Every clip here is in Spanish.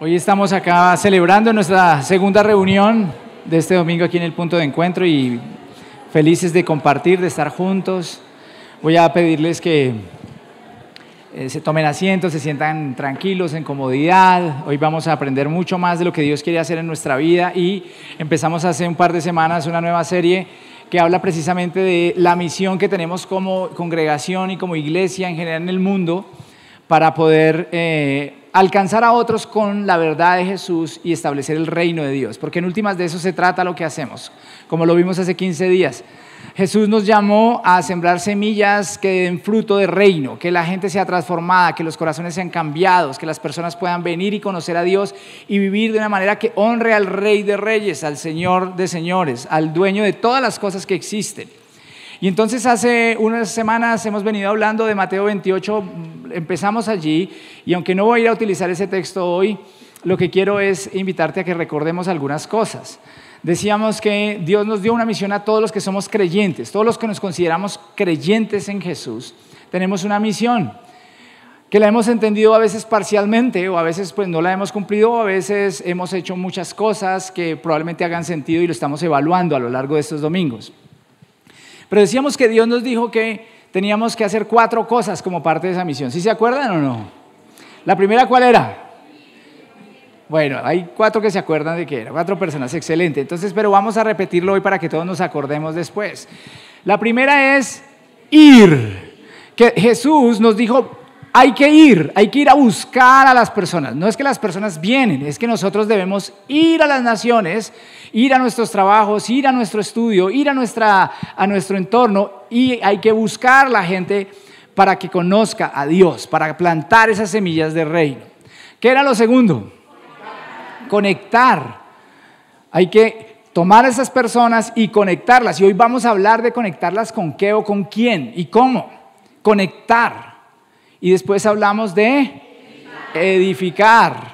Hoy estamos acá celebrando nuestra segunda reunión de este domingo aquí en el punto de encuentro y felices de compartir, de estar juntos. Voy a pedirles que eh, se tomen asiento, se sientan tranquilos, en comodidad. Hoy vamos a aprender mucho más de lo que Dios quiere hacer en nuestra vida y empezamos hace un par de semanas una nueva serie que habla precisamente de la misión que tenemos como congregación y como iglesia en general en el mundo para poder... Eh, alcanzar a otros con la verdad de Jesús y establecer el reino de Dios, porque en últimas de eso se trata lo que hacemos, como lo vimos hace 15 días. Jesús nos llamó a sembrar semillas que den fruto de reino, que la gente sea transformada, que los corazones sean cambiados, que las personas puedan venir y conocer a Dios y vivir de una manera que honre al Rey de Reyes, al Señor de Señores, al dueño de todas las cosas que existen. Y entonces hace unas semanas hemos venido hablando de Mateo 28, empezamos allí, y aunque no voy a ir a utilizar ese texto hoy, lo que quiero es invitarte a que recordemos algunas cosas. Decíamos que Dios nos dio una misión a todos los que somos creyentes, todos los que nos consideramos creyentes en Jesús, tenemos una misión que la hemos entendido a veces parcialmente o a veces pues no la hemos cumplido o a veces hemos hecho muchas cosas que probablemente hagan sentido y lo estamos evaluando a lo largo de estos domingos. Pero decíamos que Dios nos dijo que teníamos que hacer cuatro cosas como parte de esa misión. ¿Sí se acuerdan o no? La primera, ¿cuál era? Bueno, hay cuatro que se acuerdan de que era, cuatro personas, excelente. Entonces, pero vamos a repetirlo hoy para que todos nos acordemos después. La primera es ir. Que Jesús nos dijo, hay que ir, hay que ir a buscar a las personas. No es que las personas vienen, es que nosotros debemos ir a las naciones, ir a nuestros trabajos, ir a nuestro estudio, ir a, nuestra, a nuestro entorno y hay que buscar la gente para que conozca a Dios, para plantar esas semillas de reino. ¿Qué era lo segundo? Conectar. conectar. Hay que tomar a esas personas y conectarlas. Y hoy vamos a hablar de conectarlas con qué o con quién y cómo. Conectar. Y después hablamos de edificar.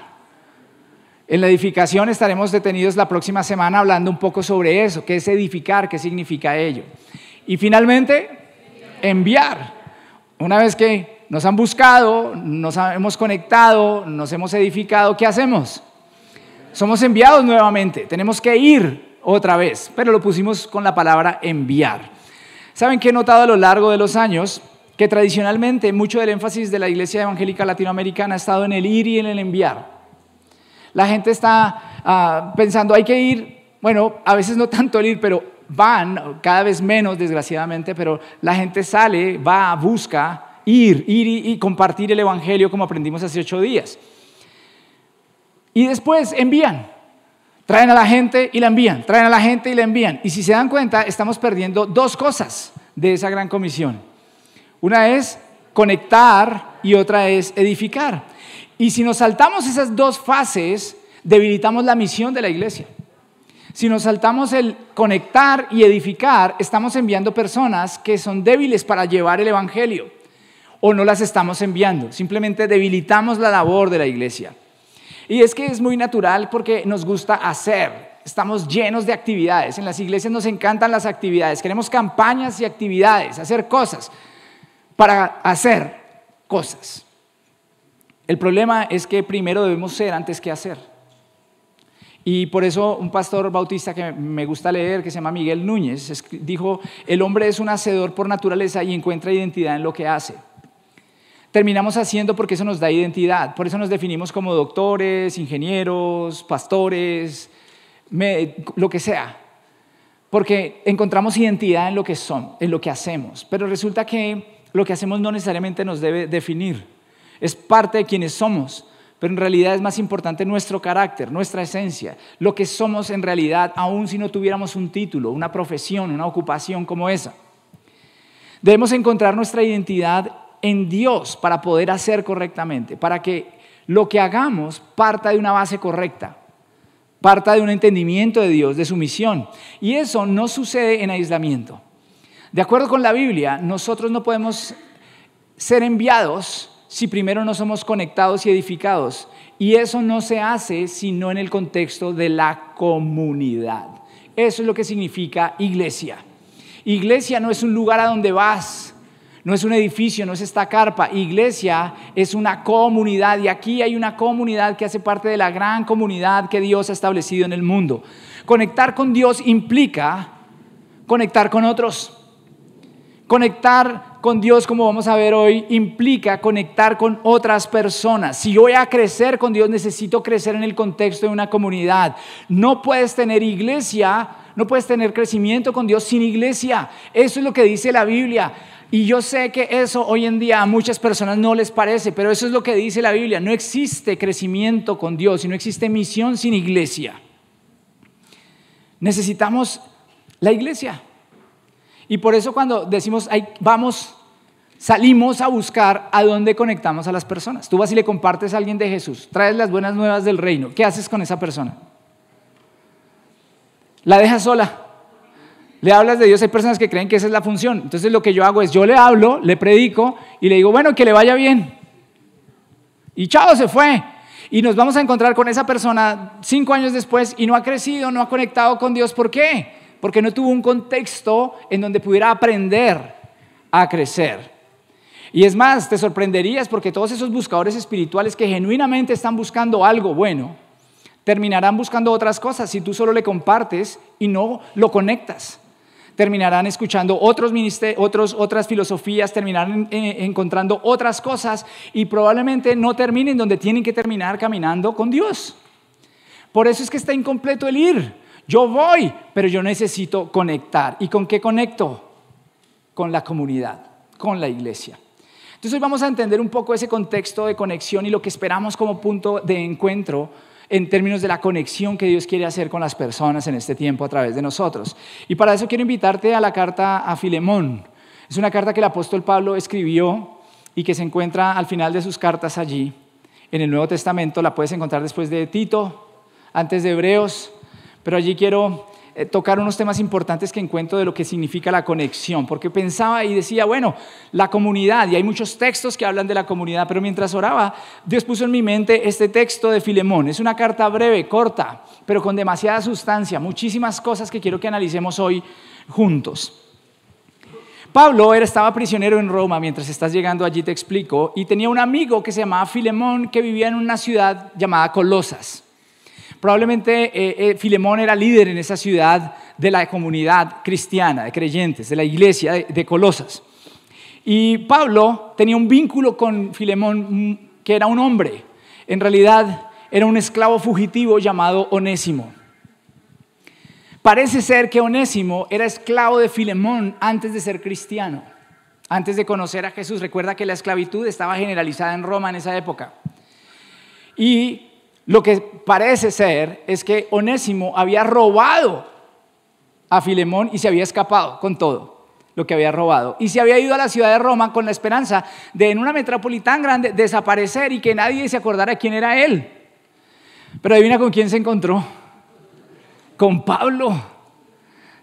En la edificación estaremos detenidos la próxima semana hablando un poco sobre eso, qué es edificar, qué significa ello. Y finalmente, enviar. Una vez que nos han buscado, nos hemos conectado, nos hemos edificado, ¿qué hacemos? Somos enviados nuevamente, tenemos que ir otra vez, pero lo pusimos con la palabra enviar. ¿Saben qué he notado a lo largo de los años? que tradicionalmente mucho del énfasis de la iglesia evangélica latinoamericana ha estado en el ir y en el enviar. La gente está ah, pensando, hay que ir, bueno, a veces no tanto el ir, pero van, cada vez menos desgraciadamente, pero la gente sale, va, busca ir, ir y compartir el Evangelio como aprendimos hace ocho días. Y después envían, traen a la gente y la envían, traen a la gente y la envían. Y si se dan cuenta, estamos perdiendo dos cosas de esa gran comisión. Una es conectar y otra es edificar. Y si nos saltamos esas dos fases, debilitamos la misión de la iglesia. Si nos saltamos el conectar y edificar, estamos enviando personas que son débiles para llevar el Evangelio o no las estamos enviando. Simplemente debilitamos la labor de la iglesia. Y es que es muy natural porque nos gusta hacer. Estamos llenos de actividades. En las iglesias nos encantan las actividades. Queremos campañas y actividades, hacer cosas para hacer cosas. El problema es que primero debemos ser antes que hacer. Y por eso un pastor bautista que me gusta leer, que se llama Miguel Núñez, dijo, el hombre es un hacedor por naturaleza y encuentra identidad en lo que hace. Terminamos haciendo porque eso nos da identidad, por eso nos definimos como doctores, ingenieros, pastores, lo que sea, porque encontramos identidad en lo que somos, en lo que hacemos. Pero resulta que lo que hacemos no necesariamente nos debe definir. Es parte de quienes somos, pero en realidad es más importante nuestro carácter, nuestra esencia, lo que somos en realidad, aun si no tuviéramos un título, una profesión, una ocupación como esa. Debemos encontrar nuestra identidad en Dios para poder hacer correctamente, para que lo que hagamos parta de una base correcta, parta de un entendimiento de Dios, de su misión. Y eso no sucede en aislamiento. De acuerdo con la Biblia, nosotros no podemos ser enviados si primero no somos conectados y edificados. Y eso no se hace sino en el contexto de la comunidad. Eso es lo que significa iglesia. Iglesia no es un lugar a donde vas, no es un edificio, no es esta carpa. Iglesia es una comunidad y aquí hay una comunidad que hace parte de la gran comunidad que Dios ha establecido en el mundo. Conectar con Dios implica conectar con otros. Conectar con Dios, como vamos a ver hoy, implica conectar con otras personas. Si voy a crecer con Dios, necesito crecer en el contexto de una comunidad. No puedes tener iglesia, no puedes tener crecimiento con Dios sin iglesia. Eso es lo que dice la Biblia. Y yo sé que eso hoy en día a muchas personas no les parece, pero eso es lo que dice la Biblia. No existe crecimiento con Dios y no existe misión sin iglesia. Necesitamos la iglesia. Y por eso cuando decimos, vamos, salimos a buscar a dónde conectamos a las personas. Tú vas y le compartes a alguien de Jesús, traes las buenas nuevas del reino. ¿Qué haces con esa persona? La dejas sola. Le hablas de Dios, hay personas que creen que esa es la función. Entonces lo que yo hago es, yo le hablo, le predico y le digo, bueno, que le vaya bien. Y chao, se fue. Y nos vamos a encontrar con esa persona cinco años después y no ha crecido, no ha conectado con Dios. ¿Por qué? porque no tuvo un contexto en donde pudiera aprender a crecer. Y es más, te sorprenderías porque todos esos buscadores espirituales que genuinamente están buscando algo bueno, terminarán buscando otras cosas si tú solo le compartes y no lo conectas. Terminarán escuchando otros, otros otras filosofías, terminarán encontrando otras cosas y probablemente no terminen donde tienen que terminar caminando con Dios. Por eso es que está incompleto el ir, yo voy, pero yo necesito conectar. ¿Y con qué conecto? Con la comunidad, con la iglesia. Entonces hoy vamos a entender un poco ese contexto de conexión y lo que esperamos como punto de encuentro en términos de la conexión que Dios quiere hacer con las personas en este tiempo a través de nosotros. Y para eso quiero invitarte a la carta a Filemón. Es una carta que el apóstol Pablo escribió y que se encuentra al final de sus cartas allí, en el Nuevo Testamento. La puedes encontrar después de Tito, antes de Hebreos, pero allí quiero eh, tocar unos temas importantes que encuentro de lo que significa la conexión, porque pensaba y decía, bueno, la comunidad, y hay muchos textos que hablan de la comunidad, pero mientras oraba, Dios puso en mi mente este texto de Filemón. Es una carta breve, corta, pero con demasiada sustancia, muchísimas cosas que quiero que analicemos hoy juntos. Pablo estaba prisionero en Roma, mientras estás llegando allí te explico, y tenía un amigo que se llamaba Filemón, que vivía en una ciudad llamada Colosas. Probablemente eh, eh, Filemón era líder en esa ciudad de la comunidad cristiana, de creyentes, de la iglesia de, de Colosas. Y Pablo tenía un vínculo con Filemón mm, que era un hombre. En realidad era un esclavo fugitivo llamado Onésimo. Parece ser que Onésimo era esclavo de Filemón antes de ser cristiano, antes de conocer a Jesús. Recuerda que la esclavitud estaba generalizada en Roma en esa época. Y lo que parece ser es que Onésimo había robado a Filemón y se había escapado con todo lo que había robado. Y se había ido a la ciudad de Roma con la esperanza de en una metrópoli tan grande desaparecer y que nadie se acordara quién era él. Pero adivina con quién se encontró. Con Pablo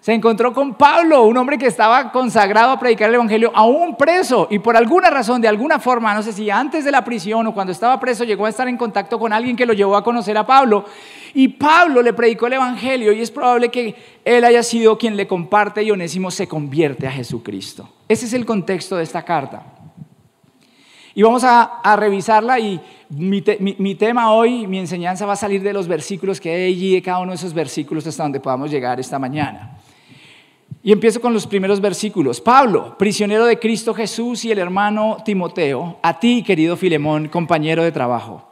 se encontró con Pablo, un hombre que estaba consagrado a predicar el Evangelio, a un preso, y por alguna razón, de alguna forma, no sé si antes de la prisión o cuando estaba preso, llegó a estar en contacto con alguien que lo llevó a conocer a Pablo, y Pablo le predicó el Evangelio, y es probable que él haya sido quien le comparte y Onésimo se convierte a Jesucristo. Ese es el contexto de esta carta. Y vamos a, revisarla y mi, mi, tema hoy, mi enseñanza va a salir de los versículos que hay allí, de cada uno de esos versículos hasta donde podamos llegar esta mañana. Y empiezo con los primeros versículos. Pablo, prisionero de Cristo Jesús y el hermano Timoteo, a ti, querido Filemón, compañero de trabajo,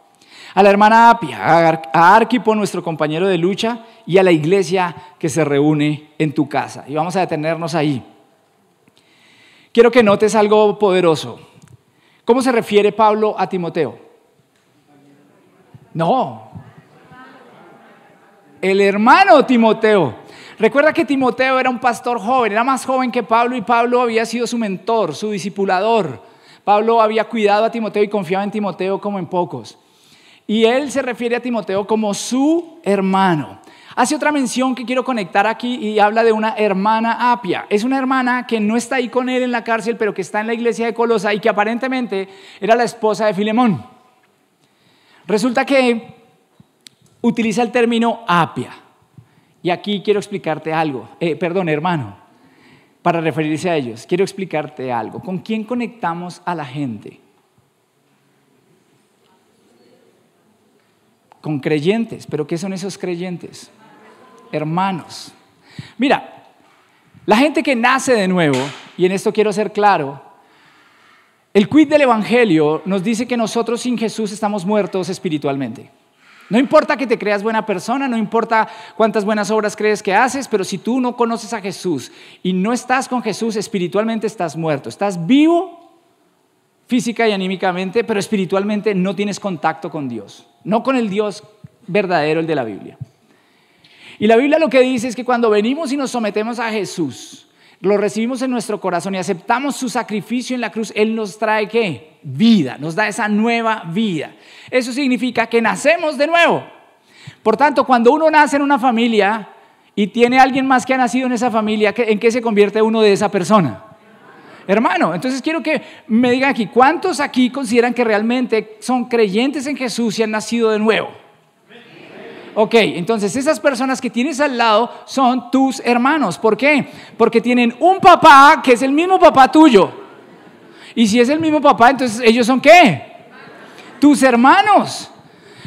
a la hermana Apia, a Arquipo, nuestro compañero de lucha, y a la iglesia que se reúne en tu casa. Y vamos a detenernos ahí. Quiero que notes algo poderoso. ¿Cómo se refiere Pablo a Timoteo? No. El hermano Timoteo. Recuerda que Timoteo era un pastor joven, era más joven que Pablo y Pablo había sido su mentor, su discipulador. Pablo había cuidado a Timoteo y confiaba en Timoteo como en pocos. Y él se refiere a Timoteo como su hermano. Hace otra mención que quiero conectar aquí y habla de una hermana Apia. Es una hermana que no está ahí con él en la cárcel, pero que está en la iglesia de Colosa y que aparentemente era la esposa de Filemón. Resulta que utiliza el término Apia. Y aquí quiero explicarte algo, eh, perdón hermano, para referirse a ellos, quiero explicarte algo. ¿Con quién conectamos a la gente? Con creyentes, pero ¿qué son esos creyentes? Hermanos. Mira, la gente que nace de nuevo, y en esto quiero ser claro, el quid del Evangelio nos dice que nosotros sin Jesús estamos muertos espiritualmente. No importa que te creas buena persona, no importa cuántas buenas obras crees que haces, pero si tú no conoces a Jesús y no estás con Jesús, espiritualmente estás muerto. Estás vivo física y anímicamente, pero espiritualmente no tienes contacto con Dios, no con el Dios verdadero, el de la Biblia. Y la Biblia lo que dice es que cuando venimos y nos sometemos a Jesús, lo recibimos en nuestro corazón y aceptamos su sacrificio en la cruz, Él nos trae qué? Vida, nos da esa nueva vida. Eso significa que nacemos de nuevo. Por tanto, cuando uno nace en una familia y tiene alguien más que ha nacido en esa familia, ¿en qué se convierte uno de esa persona? Hermano, entonces quiero que me digan aquí, ¿cuántos aquí consideran que realmente son creyentes en Jesús y han nacido de nuevo? Ok, entonces esas personas que tienes al lado son tus hermanos. ¿Por qué? Porque tienen un papá que es el mismo papá tuyo. Y si es el mismo papá, entonces ellos son qué? Tus hermanos.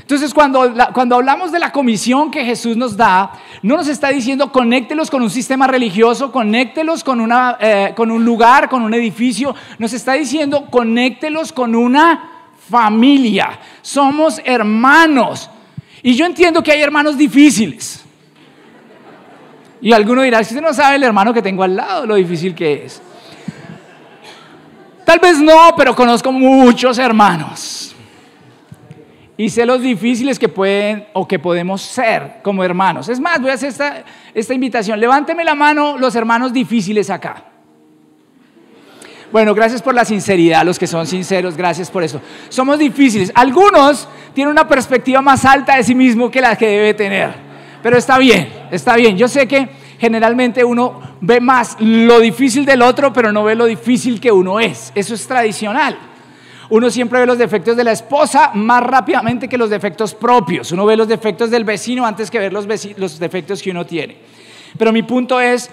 Entonces, cuando, cuando hablamos de la comisión que Jesús nos da, no nos está diciendo conéctelos con un sistema religioso, conéctelos con, una, eh, con un lugar, con un edificio. Nos está diciendo conéctelos con una familia. Somos hermanos. Y yo entiendo que hay hermanos difíciles. Y alguno dirá, si se no sabe el hermano que tengo al lado, lo difícil que es. Tal vez no, pero conozco muchos hermanos. Y sé los difíciles que pueden o que podemos ser como hermanos. Es más, voy a hacer esta, esta invitación. Levánteme la mano los hermanos difíciles acá. Bueno, gracias por la sinceridad, los que son sinceros, gracias por eso. Somos difíciles. Algunos tienen una perspectiva más alta de sí mismo que la que debe tener. Pero está bien, está bien. Yo sé que generalmente uno ve más lo difícil del otro, pero no ve lo difícil que uno es. Eso es tradicional. Uno siempre ve los defectos de la esposa más rápidamente que los defectos propios. Uno ve los defectos del vecino antes que ver los, los defectos que uno tiene. Pero mi punto es,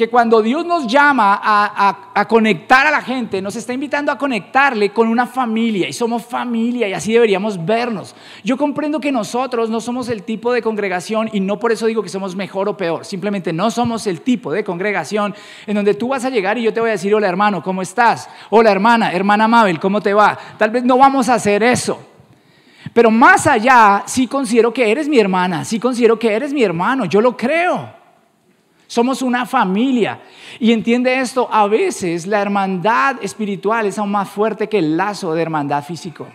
que cuando Dios nos llama a, conectar a la gente, nos está invitando a conectarle con una familia y somos familia y así deberíamos vernos. Yo comprendo que nosotros no somos el tipo de congregación y no por eso digo que somos mejor o peor, simplemente no somos el tipo de congregación en donde tú vas a llegar y yo te voy a decir, hola hermano, ¿cómo estás? Hola hermana, hermana Mabel, ¿cómo te va? Tal vez no vamos a hacer eso. Pero más allá, sí considero que eres mi hermana, sí considero que eres mi hermano, yo lo creo. Somos una familia. Y entiende esto, a veces la hermandad espiritual es aún más fuerte que el lazo de hermandad físico.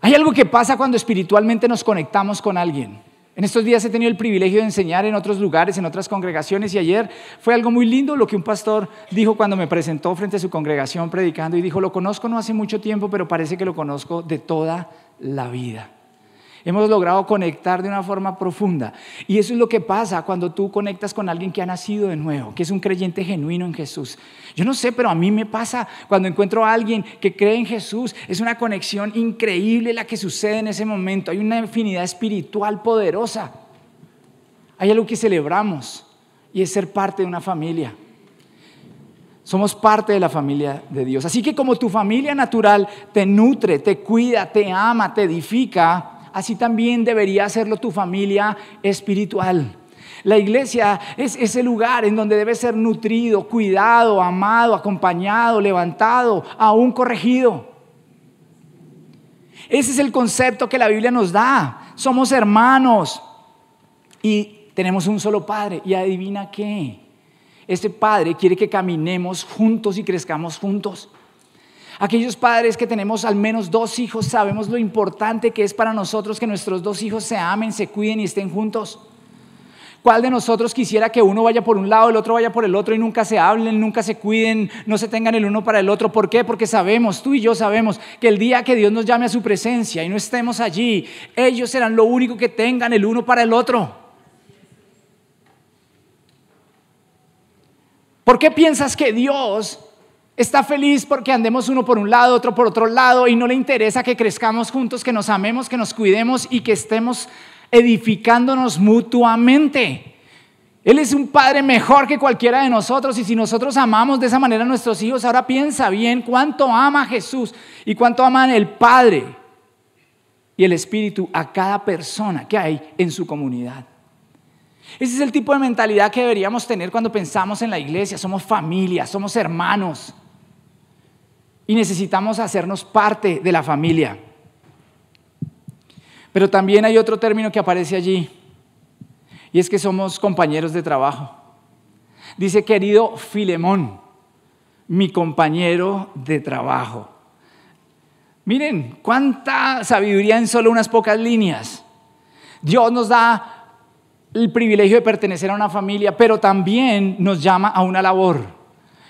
Hay algo que pasa cuando espiritualmente nos conectamos con alguien. En estos días he tenido el privilegio de enseñar en otros lugares, en otras congregaciones, y ayer fue algo muy lindo lo que un pastor dijo cuando me presentó frente a su congregación predicando y dijo, lo conozco no hace mucho tiempo, pero parece que lo conozco de toda la vida. Hemos logrado conectar de una forma profunda. Y eso es lo que pasa cuando tú conectas con alguien que ha nacido de nuevo, que es un creyente genuino en Jesús. Yo no sé, pero a mí me pasa cuando encuentro a alguien que cree en Jesús. Es una conexión increíble la que sucede en ese momento. Hay una infinidad espiritual poderosa. Hay algo que celebramos y es ser parte de una familia. Somos parte de la familia de Dios. Así que como tu familia natural te nutre, te cuida, te ama, te edifica, así también debería hacerlo tu familia espiritual. La iglesia es ese lugar en donde debes ser nutrido, cuidado, amado, acompañado, levantado, aún corregido. Ese es el concepto que la Biblia nos da. Somos hermanos y tenemos un solo Padre. ¿Y adivina qué? Este Padre quiere que caminemos juntos y crezcamos juntos. Aquellos padres que tenemos al menos dos hijos sabemos lo importante que es para nosotros que nuestros dos hijos se amen, se cuiden y estén juntos. ¿Cuál de nosotros quisiera que uno vaya por un lado, el otro vaya por el otro y nunca se hablen, nunca se cuiden, no se tengan el uno para el otro? ¿Por qué? Porque sabemos, tú y yo sabemos, que el día que Dios nos llame a su presencia y no estemos allí, ellos serán lo único que tengan el uno para el otro. ¿Por qué piensas que Dios Está feliz porque andemos uno por un lado, otro por otro lado, y no le interesa que crezcamos juntos, que nos amemos, que nos cuidemos y que estemos edificándonos mutuamente. Él es un padre mejor que cualquiera de nosotros y si nosotros amamos de esa manera a nuestros hijos, ahora piensa bien cuánto ama Jesús y cuánto aman el Padre y el Espíritu a cada persona que hay en su comunidad. Ese es el tipo de mentalidad que deberíamos tener cuando pensamos en la iglesia. Somos familia, somos hermanos y necesitamos hacernos parte de la familia. Pero también hay otro término que aparece allí, y es que somos compañeros de trabajo. Dice, querido Filemón, mi compañero de trabajo. Miren, cuánta sabiduría en solo unas pocas líneas. Dios nos da el privilegio de pertenecer a una familia, pero también nos llama a una labor.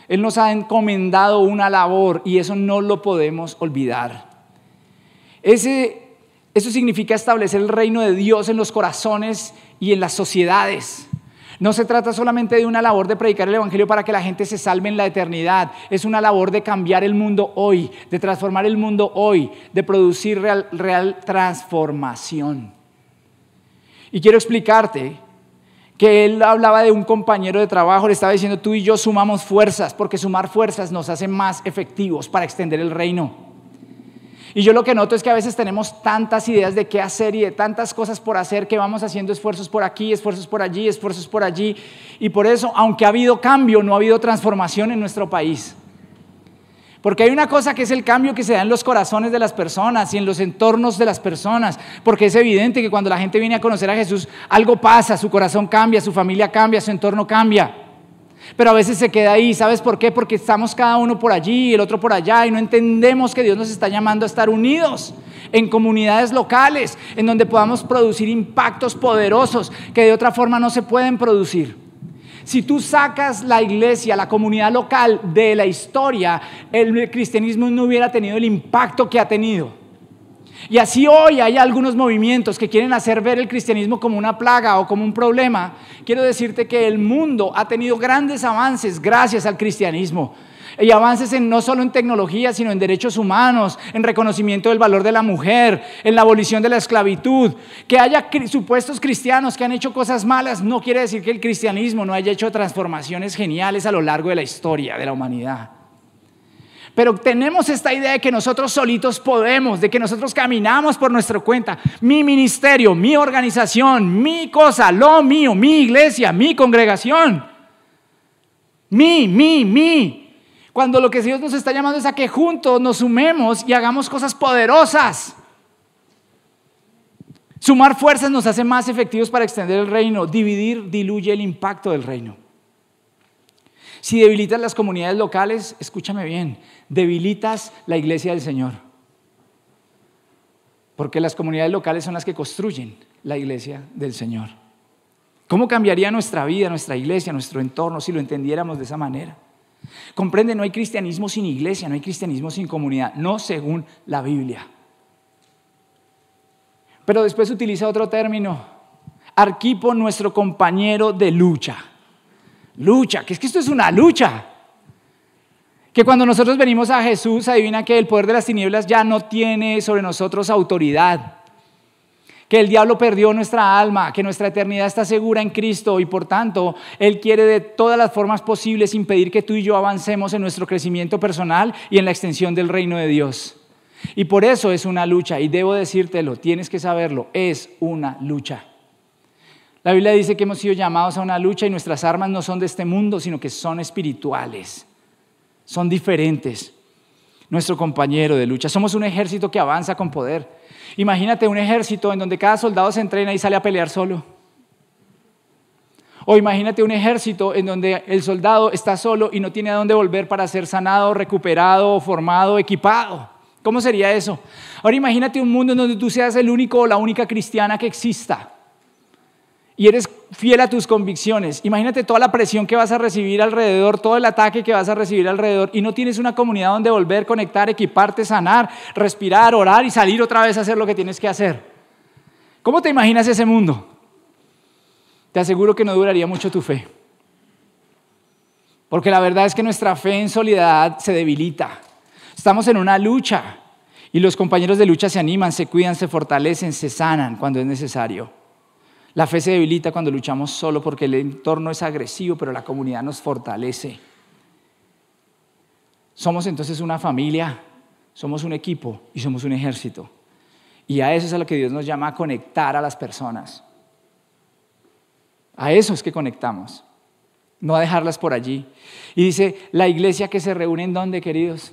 Él nos ha encomendado una labor y eso no lo podemos olvidar. eso significa establecer el reino de Dios en los corazones y en las sociedades. No se trata solamente de una labor de predicar el Evangelio para que la gente se salve en la eternidad. Es una labor de cambiar el mundo hoy, de transformar el mundo hoy, de producir real transformación. Y quiero explicarte que él hablaba de un compañero de trabajo, le estaba diciendo, tú y yo sumamos fuerzas, porque sumar fuerzas nos hace más efectivos para extender el reino. Y yo lo que noto es que a veces tenemos tantas ideas de qué hacer y de tantas cosas por hacer que vamos haciendo esfuerzos por aquí, esfuerzos por allí, esfuerzos por allí. Y por eso, aunque ha habido cambio, no ha habido transformación en nuestro país. Porque hay una cosa que es el cambio que se da en los corazones de las personas y en los entornos de las personas. Porque es evidente que cuando la gente viene a conocer a Jesús, algo pasa, su corazón cambia, su familia cambia, su entorno cambia. Pero a veces se queda ahí, ¿sabes por qué? Porque estamos cada uno por allí, el otro por allá, y no entendemos que Dios nos está llamando a estar unidos en comunidades locales, en donde podamos producir impactos poderosos que de otra forma no se pueden producir. Si tú sacas la iglesia, la comunidad local de la historia, el cristianismo no hubiera tenido el impacto que ha tenido. Y así hoy hay algunos movimientos que quieren hacer ver el cristianismo como una plaga o como un problema. Quiero decirte que el mundo ha tenido grandes avances gracias al cristianismo y avances en, no solo en tecnología, sino en derechos humanos, en reconocimiento del valor de la mujer, en la abolición de la esclavitud. Que haya supuestos cristianos que han hecho cosas malas no quiere decir que el cristianismo no haya hecho transformaciones geniales a lo largo de la historia de la humanidad. Pero tenemos esta idea de que nosotros solitos podemos, de que nosotros caminamos por nuestra cuenta. Mi ministerio, mi organización, mi cosa, lo mío, mi iglesia, mi congregación. Mi, mi, mi. Cuando lo que Dios nos está llamando es a que juntos nos sumemos y hagamos cosas poderosas. Sumar fuerzas nos hace más efectivos para extender el reino. Dividir diluye el impacto del reino. Si debilitas las comunidades locales, escúchame bien, debilitas la iglesia del Señor. Porque las comunidades locales son las que construyen la iglesia del Señor. ¿Cómo cambiaría nuestra vida, nuestra iglesia, nuestro entorno si lo entendiéramos de esa manera? Comprende, no hay cristianismo sin iglesia, no hay cristianismo sin comunidad, no según la Biblia. Pero después utiliza otro término, Arquipo, nuestro compañero de lucha. Lucha, que es que esto es una lucha. Que cuando nosotros venimos a Jesús, adivina que el poder de las tinieblas ya no tiene sobre nosotros autoridad que el diablo perdió nuestra alma, que nuestra eternidad está segura en Cristo y por tanto Él quiere de todas las formas posibles impedir que tú y yo avancemos en nuestro crecimiento personal y en la extensión del reino de Dios. Y por eso es una lucha, y debo decírtelo, tienes que saberlo, es una lucha. La Biblia dice que hemos sido llamados a una lucha y nuestras armas no son de este mundo, sino que son espirituales, son diferentes. Nuestro compañero de lucha, somos un ejército que avanza con poder. Imagínate un ejército en donde cada soldado se entrena y sale a pelear solo. O imagínate un ejército en donde el soldado está solo y no tiene a dónde volver para ser sanado, recuperado, formado, equipado. ¿Cómo sería eso? Ahora imagínate un mundo en donde tú seas el único o la única cristiana que exista y eres fiel a tus convicciones, imagínate toda la presión que vas a recibir alrededor, todo el ataque que vas a recibir alrededor y no tienes una comunidad donde volver, conectar, equiparte, sanar, respirar, orar y salir otra vez a hacer lo que tienes que hacer. ¿Cómo te imaginas ese mundo? Te aseguro que no duraría mucho tu fe. Porque la verdad es que nuestra fe en soledad se debilita. Estamos en una lucha y los compañeros de lucha se animan, se cuidan, se fortalecen, se sanan cuando es necesario. La fe se debilita cuando luchamos solo porque el entorno es agresivo, pero la comunidad nos fortalece. Somos entonces una familia, somos un equipo y somos un ejército. Y a eso es a lo que Dios nos llama a conectar a las personas. A eso es que conectamos, no a dejarlas por allí. Y dice, la iglesia que se reúne en dónde, queridos?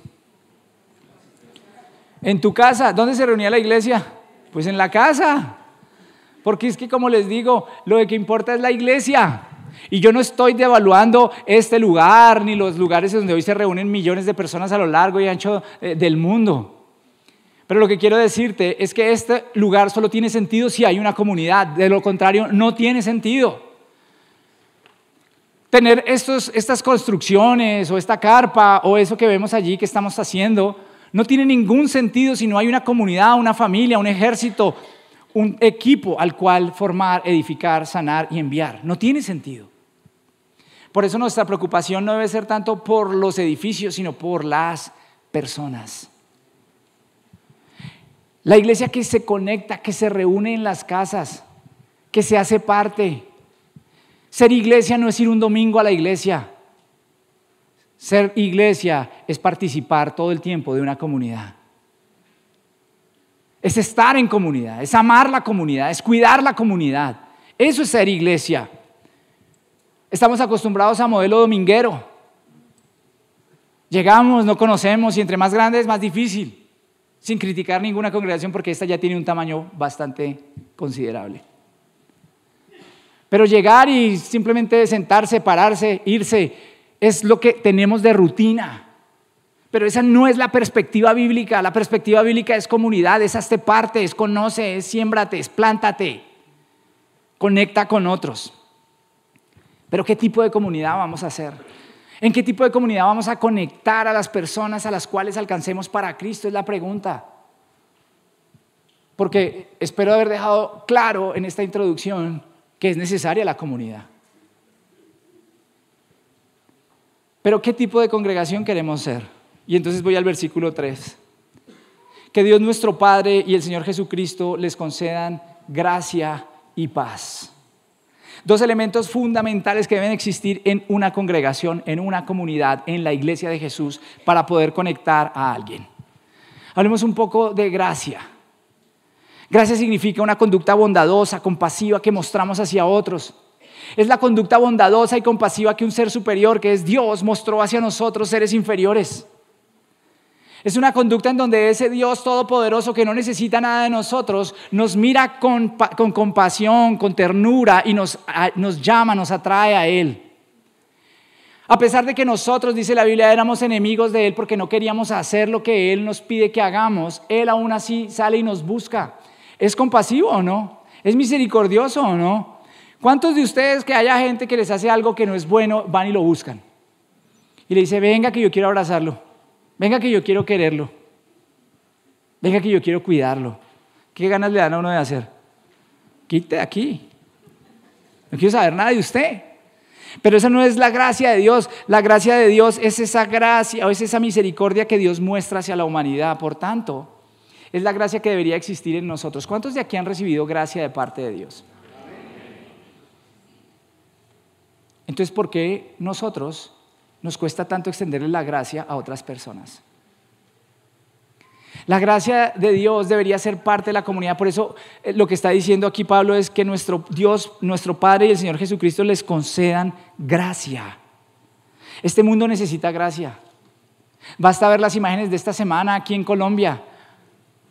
En tu casa. ¿Dónde se reunía la iglesia? Pues en la casa. Porque es que, como les digo, lo que importa es la iglesia. Y yo no estoy devaluando este lugar ni los lugares donde hoy se reúnen millones de personas a lo largo y ancho eh, del mundo. Pero lo que quiero decirte es que este lugar solo tiene sentido si hay una comunidad. De lo contrario, no tiene sentido. Tener estos, estas construcciones o esta carpa o eso que vemos allí que estamos haciendo no tiene ningún sentido si no hay una comunidad, una familia, un ejército, un equipo al cual formar, edificar, sanar y enviar. No tiene sentido. Por eso nuestra preocupación no debe ser tanto por los edificios, sino por las personas. La iglesia que se conecta, que se reúne en las casas, que se hace parte. Ser iglesia no es ir un domingo a la iglesia. Ser iglesia es participar todo el tiempo de una comunidad es estar en comunidad, es amar la comunidad, es cuidar la comunidad. Eso es ser iglesia. Estamos acostumbrados a modelo dominguero. Llegamos, no conocemos y entre más grandes es más difícil, sin criticar ninguna congregación porque esta ya tiene un tamaño bastante considerable. Pero llegar y simplemente sentarse, pararse, irse, es lo que tenemos de rutina. Pero esa no es la perspectiva bíblica. La perspectiva bíblica es comunidad, es hazte parte, es conoce, es siémbrate, es plántate, conecta con otros. Pero ¿qué tipo de comunidad vamos a hacer? ¿En qué tipo de comunidad vamos a conectar a las personas a las cuales alcancemos para Cristo? Es la pregunta. Porque espero haber dejado claro en esta introducción que es necesaria la comunidad. Pero ¿qué tipo de congregación queremos ser? Y entonces voy al versículo 3. Que Dios nuestro Padre y el Señor Jesucristo les concedan gracia y paz. Dos elementos fundamentales que deben existir en una congregación, en una comunidad, en la iglesia de Jesús, para poder conectar a alguien. Hablemos un poco de gracia. Gracia significa una conducta bondadosa, compasiva que mostramos hacia otros. Es la conducta bondadosa y compasiva que un ser superior, que es Dios, mostró hacia nosotros, seres inferiores. Es una conducta en donde ese Dios todopoderoso que no necesita nada de nosotros nos mira con, compasión, con ternura y nos, nos llama, nos atrae a Él. A pesar de que nosotros, dice la Biblia, éramos enemigos de Él porque no queríamos hacer lo que Él nos pide que hagamos, Él aún así sale y nos busca. ¿Es compasivo o no? ¿Es misericordioso o no? ¿Cuántos de ustedes que haya gente que les hace algo que no es bueno van y lo buscan? Y le dice, venga que yo quiero abrazarlo. Venga que yo quiero quererlo. Venga que yo quiero cuidarlo. ¿Qué ganas le dan a uno de hacer? Quite de aquí. No quiero saber nada de usted. Pero esa no es la gracia de Dios. La gracia de Dios es esa gracia o es esa misericordia que Dios muestra hacia la humanidad. Por tanto, es la gracia que debería existir en nosotros. ¿Cuántos de aquí han recibido gracia de parte de Dios? Entonces, ¿por qué nosotros nos cuesta tanto extenderle la gracia a otras personas. La gracia de Dios debería ser parte de la comunidad. Por eso eh, lo que está diciendo aquí Pablo es que nuestro Dios, nuestro Padre y el Señor Jesucristo les concedan gracia. Este mundo necesita gracia. Basta ver las imágenes de esta semana aquí en Colombia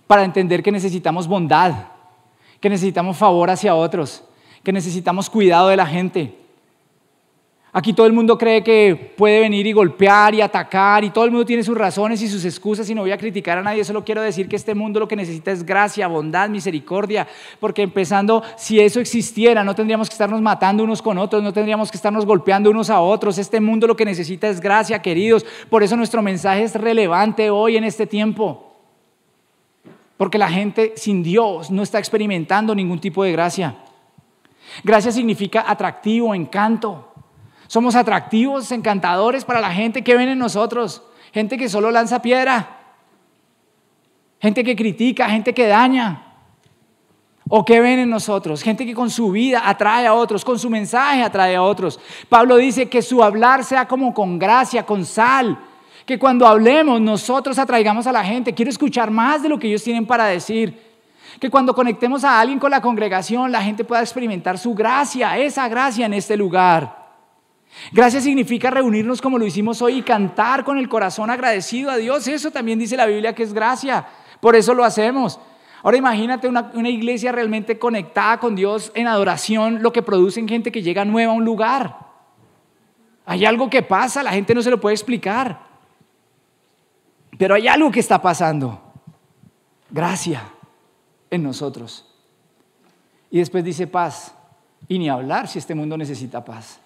para entender que necesitamos bondad, que necesitamos favor hacia otros, que necesitamos cuidado de la gente, Aquí todo el mundo cree que puede venir y golpear y atacar y todo el mundo tiene sus razones y sus excusas y no voy a criticar a nadie, solo quiero decir que este mundo lo que necesita es gracia, bondad, misericordia, porque empezando, si eso existiera, no tendríamos que estarnos matando unos con otros, no tendríamos que estarnos golpeando unos a otros, este mundo lo que necesita es gracia, queridos, por eso nuestro mensaje es relevante hoy en este tiempo, porque la gente sin Dios no está experimentando ningún tipo de gracia. Gracia significa atractivo, encanto. Somos atractivos, encantadores para la gente que ven en nosotros. Gente que solo lanza piedra. Gente que critica, gente que daña. ¿O qué ven en nosotros? Gente que con su vida atrae a otros, con su mensaje atrae a otros. Pablo dice que su hablar sea como con gracia, con sal, que cuando hablemos nosotros atraigamos a la gente. Quiero escuchar más de lo que ellos tienen para decir. Que cuando conectemos a alguien con la congregación, la gente pueda experimentar su gracia, esa gracia en este lugar. Gracias significa reunirnos como lo hicimos hoy y cantar con el corazón agradecido a Dios. Eso también dice la Biblia que es gracia. Por eso lo hacemos. Ahora imagínate una, una, iglesia realmente conectada con Dios en adoración, lo que produce en gente que llega nueva a un lugar. Hay algo que pasa, la gente no se lo puede explicar. Pero hay algo que está pasando. Gracia en nosotros. Y después dice paz. Y ni hablar si este mundo necesita paz.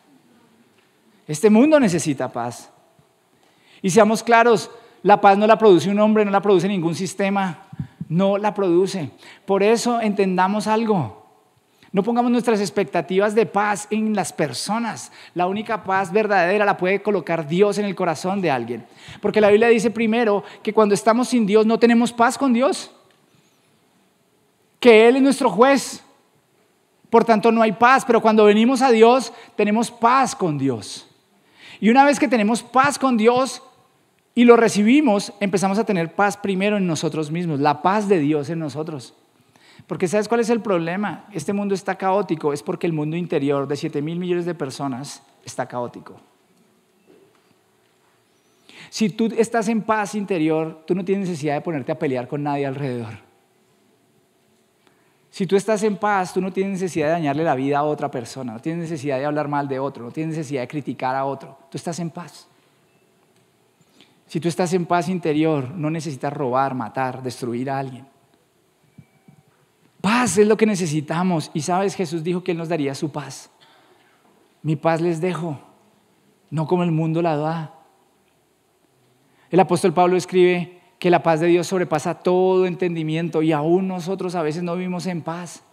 Este mundo necesita paz. Y seamos claros, la paz no la produce un hombre, no la produce ningún sistema, no la produce. Por eso entendamos algo. No pongamos nuestras expectativas de paz en las personas. La única paz verdadera la puede colocar Dios en el corazón de alguien. Porque la Biblia dice primero que cuando estamos sin Dios no tenemos paz con Dios. Que Él es nuestro juez. Por tanto no hay paz. Pero cuando venimos a Dios tenemos paz con Dios. Y una vez que tenemos paz con Dios y lo recibimos, empezamos a tener paz primero en nosotros mismos, la paz de Dios en nosotros. Porque ¿sabes cuál es el problema? Este mundo está caótico, es porque el mundo interior de 7 mil millones de personas está caótico. Si tú estás en paz interior, tú no tienes necesidad de ponerte a pelear con nadie alrededor. Si tú estás en paz, tú no tienes necesidad de dañarle la vida a otra persona, no tienes necesidad de hablar mal de otro, no tienes necesidad de criticar a otro, tú estás en paz. Si tú estás en paz interior, no necesitas robar, matar, destruir a alguien. Paz es lo que necesitamos y sabes, Jesús dijo que Él nos daría su paz. Mi paz les dejo, no como el mundo la da. El apóstol Pablo escribe, que la paz de Dios sobrepasa todo entendimiento y aún nosotros a veces no vivimos en paz.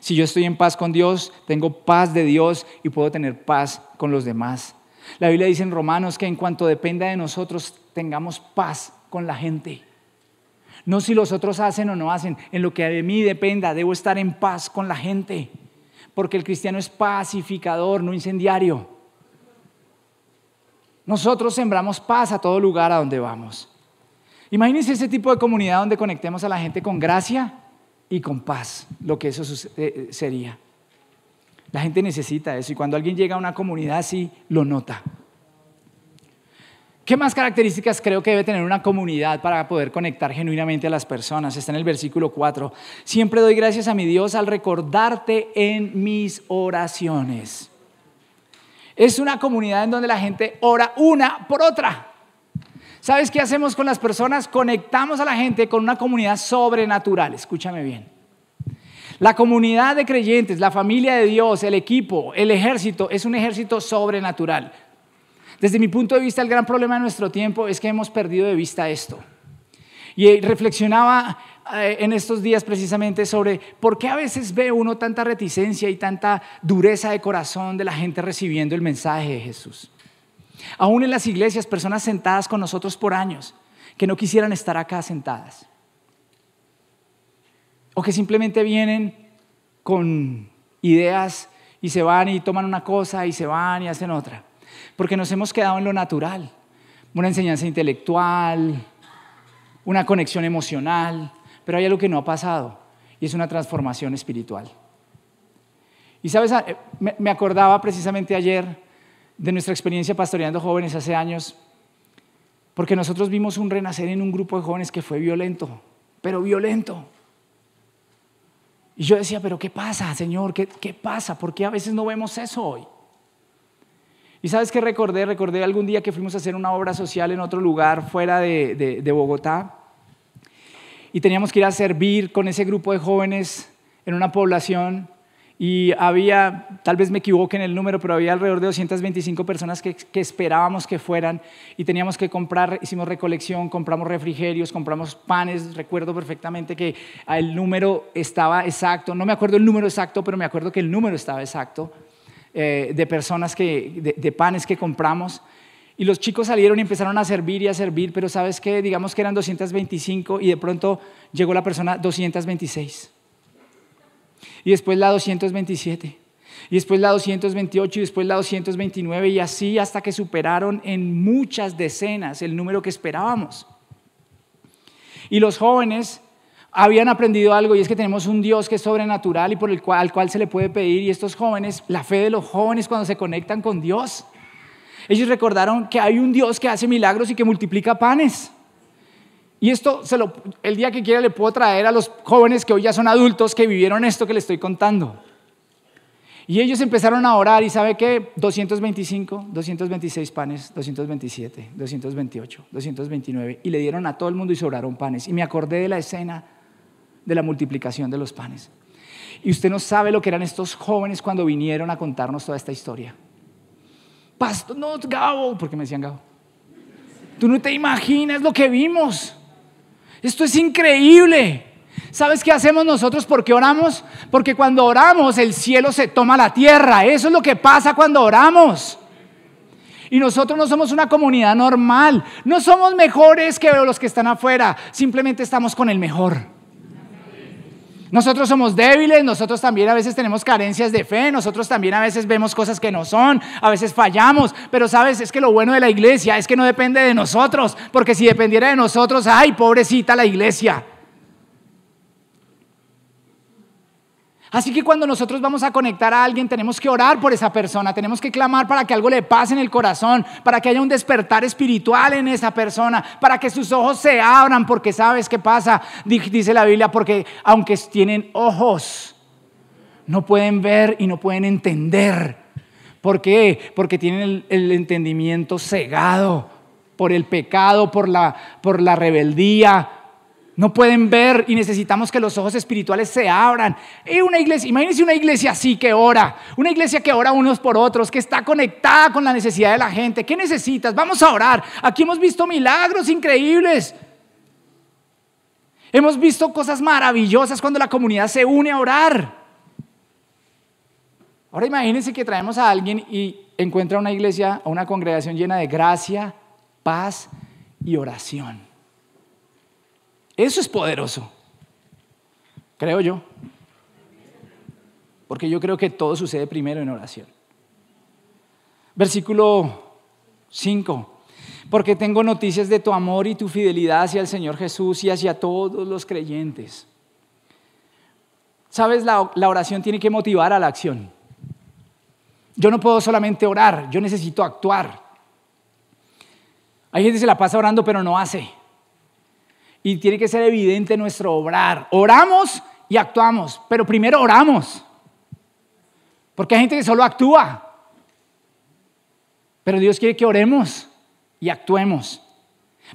Si yo estoy en paz con Dios, tengo paz de Dios y puedo tener paz con los demás. La Biblia dice en Romanos que en cuanto dependa de nosotros, tengamos paz con la gente. No si los otros hacen o no hacen, en lo que de mí dependa, debo estar en paz con la gente. Porque el cristiano es pacificador, no incendiario. Nosotros sembramos paz a todo lugar a donde vamos. Imagínense ese tipo de comunidad donde conectemos a la gente con gracia y con paz, lo que eso eh, eh, sería. La gente necesita eso y cuando alguien llega a una comunidad así, lo nota. ¿Qué más características creo que debe tener una comunidad para poder conectar genuinamente a las personas? Está en el versículo 4. Siempre doy gracias a mi Dios al recordarte en mis oraciones. Es una comunidad en donde la gente ora una por otra. ¿Sabes qué hacemos con las personas? Conectamos a la gente con una comunidad sobrenatural. Escúchame bien. La comunidad de creyentes, la familia de Dios, el equipo, el ejército, es un ejército sobrenatural. Desde mi punto de vista, el gran problema de nuestro tiempo es que hemos perdido de vista esto. Y eh, reflexionaba eh, en estos días precisamente sobre por qué a veces ve uno tanta reticencia y tanta dureza de corazón de la gente recibiendo el mensaje de Jesús. Aún en las iglesias, personas sentadas con nosotros por años que no quisieran estar acá sentadas. O que simplemente vienen con ideas y se van y toman una cosa y se van y hacen otra. Porque nos hemos quedado en lo natural. Una enseñanza intelectual, una conexión emocional, pero hay algo que no ha pasado y es una transformación espiritual. Y sabes, eh, me acordaba precisamente ayer de nuestra experiencia pastoreando jóvenes hace años, porque nosotros vimos un renacer en un grupo de jóvenes que fue violento, pero violento. Y yo decía, pero ¿qué pasa, Señor? ¿Qué, qué pasa? señor qué pasa por qué a veces no vemos eso hoy? Y sabes qué recordé, recordé algún día que fuimos a hacer una obra social en otro lugar fuera de Bogotá y teníamos que ir a servir con ese grupo de jóvenes en una población y había, tal vez me equivoque en el número, pero había alrededor de 225 personas que, esperábamos que fueran y teníamos que comprar, hicimos recolección, compramos refrigerios, compramos panes, recuerdo perfectamente que el número estaba exacto, no me acuerdo el número exacto, pero me acuerdo que el número estaba exacto eh, de personas de panes que compramos. Y los chicos salieron y empezaron a servir y a servir, pero sabes qué, digamos que eran 225 y de pronto llegó la persona 226. Y después la 227. Y después la 228 y después la 229 y así hasta que superaron en muchas decenas el número que esperábamos. Y los jóvenes habían aprendido algo y es que tenemos un Dios que es sobrenatural y por el cual, al cual se le puede pedir y estos jóvenes, la fe de los jóvenes cuando se conectan con Dios. Ellos recordaron que hay un Dios que hace milagros y que multiplica panes. Y esto se lo, el día que quiera le puedo traer a los jóvenes que hoy ya son adultos que vivieron esto que le estoy contando. Y ellos empezaron a orar y sabe qué, 225, 226 panes, 227, 228, 229. Y le dieron a todo el mundo y sobraron panes. Y me acordé de la escena de la multiplicación de los panes. Y usted no sabe lo que eran estos jóvenes cuando vinieron a contarnos toda esta historia. Pastor, no, Gabo, porque me decían Gabo. Tú no te imaginas lo que vimos. Esto es increíble. ¿Sabes qué hacemos nosotros? porque oramos? Porque cuando oramos el cielo se toma la tierra. Eso es lo que pasa cuando oramos. Y nosotros no somos una comunidad normal. No somos mejores que los que están afuera. Simplemente estamos con el mejor. Nosotros somos débiles, nosotros también a veces tenemos carencias de fe, nosotros también a veces vemos cosas que no son, a veces fallamos, pero sabes, es que lo bueno de la iglesia es que no depende de nosotros, porque si dependiera de nosotros, ay, pobrecita la iglesia. Así que cuando nosotros vamos a conectar a alguien, tenemos que orar por esa persona, tenemos que clamar para que algo le pase en el corazón, para que haya un despertar espiritual en esa persona, para que sus ojos se abran, porque sabes qué pasa, dice la Biblia, porque aunque tienen ojos, no pueden ver y no pueden entender. ¿Por qué? Porque tienen el, entendimiento cegado por el pecado, por la rebeldía, no pueden ver y necesitamos que los ojos espirituales se abran. una iglesia, imagínense una iglesia así que ora, una iglesia que ora unos por otros, que está conectada con la necesidad de la gente. ¿Qué necesitas? Vamos a orar. Aquí hemos visto milagros increíbles. Hemos visto cosas maravillosas cuando la comunidad se une a orar. Ahora imagínense que traemos a alguien y encuentra una iglesia, o una congregación llena de gracia, paz y oración. Eso es poderoso, creo yo. Porque yo creo que todo sucede primero en oración. Versículo 5. Porque tengo noticias de tu amor y tu fidelidad hacia el Señor Jesús y hacia todos los creyentes. Sabes, la, oración tiene que motivar a la acción. Yo no puedo solamente orar, yo necesito actuar. Hay gente que se la pasa orando pero no hace y tiene que ser evidente nuestro obrar. Oramos y actuamos, pero primero oramos. Porque hay gente que solo actúa. Pero Dios quiere que oremos y actuemos.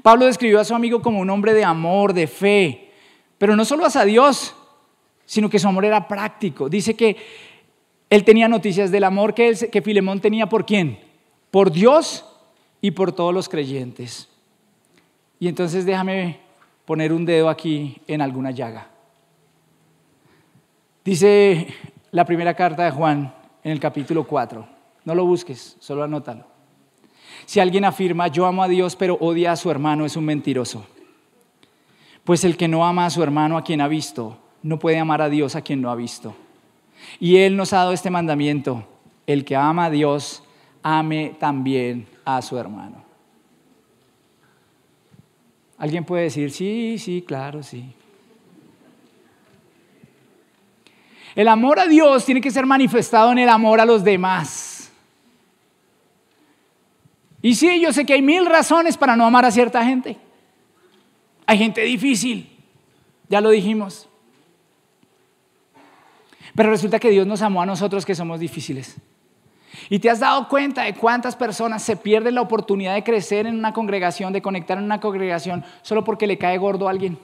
Pablo describió a su amigo como un hombre de amor, de fe, pero no solo hacia Dios, sino que su amor era práctico. Dice que él tenía noticias del amor que, Filemón tenía por quién? Por Dios y por todos los creyentes. Y entonces déjame poner un dedo aquí en alguna llaga. Dice la primera carta de Juan en el capítulo 4. No lo busques, solo anótalo. Si alguien afirma, yo amo a Dios, pero odia a su hermano, es un mentiroso. Pues el que no ama a su hermano a quien ha visto, no puede amar a Dios a quien no ha visto. Y Él nos ha dado este mandamiento, el que ama a Dios, ame también a su hermano. Alguien puede decir, sí, sí, claro, sí. El amor a Dios tiene que ser manifestado en el amor a los demás. Y sí, yo sé que hay mil razones para no amar a cierta gente. Hay gente difícil, ya lo dijimos. Pero resulta que Dios nos amó a nosotros que somos difíciles. Y te has dado cuenta de cuántas personas se pierden la oportunidad de crecer en una congregación, de conectar en una congregación, solo porque le cae gordo a alguien.